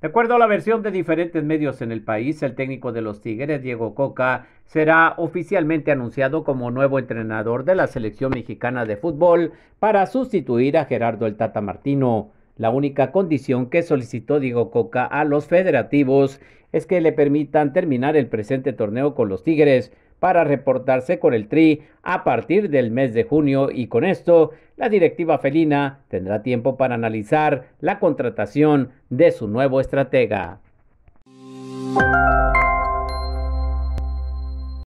De acuerdo a la versión de diferentes medios en el país, el técnico de los Tigres, Diego Coca, será oficialmente anunciado como nuevo entrenador de la selección mexicana de fútbol para sustituir a Gerardo el Tata Martino. La única condición que solicitó Diego Coca a los federativos es que le permitan terminar el presente torneo con los Tigres, para reportarse con el TRI a partir del mes de junio y con esto la directiva felina tendrá tiempo para analizar la contratación de su nuevo estratega.